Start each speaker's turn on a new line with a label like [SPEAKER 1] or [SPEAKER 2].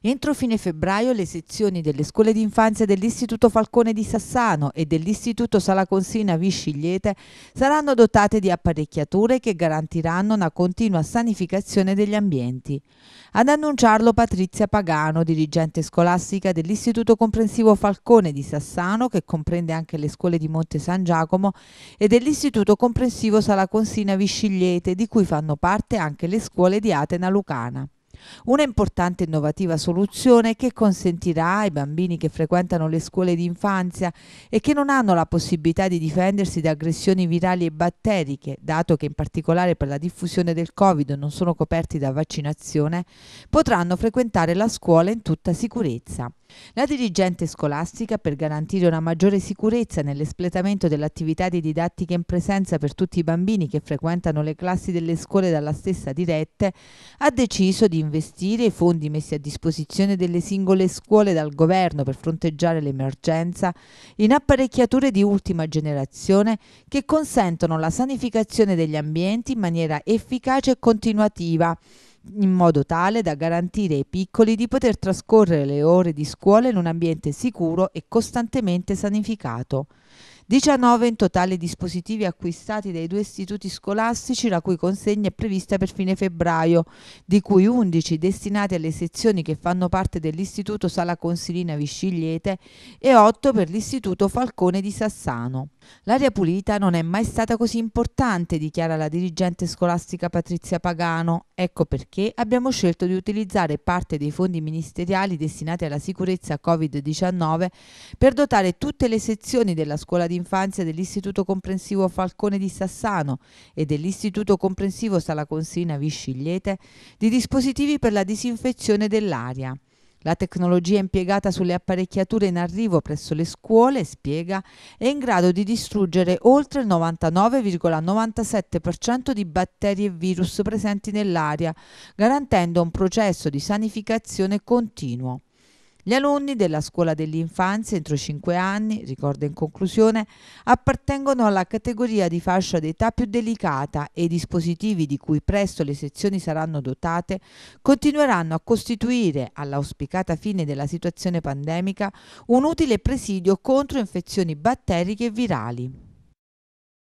[SPEAKER 1] Entro fine febbraio le sezioni delle scuole d'infanzia dell'Istituto Falcone di Sassano e dell'Istituto Sala Consina Viscigliete saranno dotate di apparecchiature che garantiranno una continua sanificazione degli ambienti. Ad annunciarlo Patrizia Pagano, dirigente scolastica dell'Istituto Comprensivo Falcone di Sassano, che comprende anche le scuole di Monte San Giacomo, e dell'Istituto Comprensivo Sala Consina Viscigliete, di cui fanno parte anche le scuole di Atena Lucana. Una importante e innovativa soluzione che consentirà ai bambini che frequentano le scuole di infanzia e che non hanno la possibilità di difendersi da aggressioni virali e batteriche, dato che in particolare per la diffusione del Covid non sono coperti da vaccinazione, potranno frequentare la scuola in tutta sicurezza. La dirigente scolastica, per garantire una maggiore sicurezza nell'espletamento dell'attività di didattica in presenza per tutti i bambini che frequentano le classi delle scuole dalla stessa dirette, ha deciso di investire i fondi messi a disposizione delle singole scuole dal governo per fronteggiare l'emergenza in apparecchiature di ultima generazione che consentono la sanificazione degli ambienti in maniera efficace e continuativa in modo tale da garantire ai piccoli di poter trascorrere le ore di scuola in un ambiente sicuro e costantemente sanificato. 19 in totale dispositivi acquistati dai due istituti scolastici la cui consegna è prevista per fine febbraio, di cui 11 destinati alle sezioni che fanno parte dell'Istituto Sala Consilina Viscigliete e 8 per l'Istituto Falcone di Sassano. L'aria pulita non è mai stata così importante, dichiara la dirigente scolastica Patrizia Pagano. Ecco perché abbiamo scelto di utilizzare parte dei fondi ministeriali destinati alla sicurezza Covid-19 per dotare tutte le sezioni della scuola di dell'infanzia dell'Istituto Comprensivo Falcone di Sassano e dell'Istituto Comprensivo Sala Consina Viscigliete di dispositivi per la disinfezione dell'aria. La tecnologia impiegata sulle apparecchiature in arrivo presso le scuole, spiega, è in grado di distruggere oltre il 99,97% di batteri e virus presenti nell'aria, garantendo un processo di sanificazione continuo. Gli alunni della scuola dell'infanzia entro 5 anni, ricordo in conclusione, appartengono alla categoria di fascia d'età più delicata e i dispositivi di cui presto le sezioni saranno dotate continueranno a costituire, all'auspicata fine della situazione pandemica, un utile presidio contro infezioni batteriche e virali.